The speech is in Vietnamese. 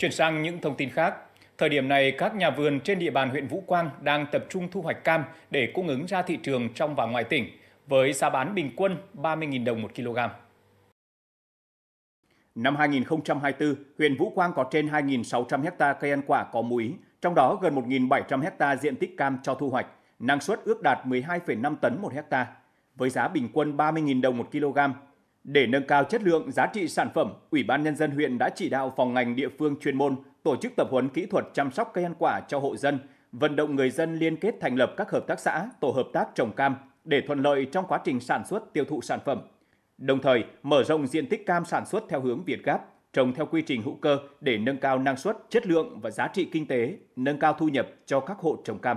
Chuyển sang những thông tin khác, Thời điểm này, các nhà vườn trên địa bàn huyện Vũ Quang đang tập trung thu hoạch cam để cung ứng ra thị trường trong và ngoài tỉnh, với giá bán bình quân 30.000 đồng một kg. Năm 2024, huyện Vũ Quang có trên 2.600 ha cây ăn quả có múi, trong đó gần 1.700 ha diện tích cam cho thu hoạch, năng suất ước đạt 12,5 tấn một ha, với giá bình quân 30.000 đồng một kg để nâng cao chất lượng giá trị sản phẩm, Ủy ban Nhân dân huyện đã chỉ đạo phòng ngành địa phương chuyên môn tổ chức tập huấn kỹ thuật chăm sóc cây ăn quả cho hộ dân, vận động người dân liên kết thành lập các hợp tác xã, tổ hợp tác trồng cam để thuận lợi trong quá trình sản xuất tiêu thụ sản phẩm. Đồng thời, mở rộng diện tích cam sản xuất theo hướng Việt Gáp, trồng theo quy trình hữu cơ để nâng cao năng suất, chất lượng và giá trị kinh tế, nâng cao thu nhập cho các hộ trồng cam.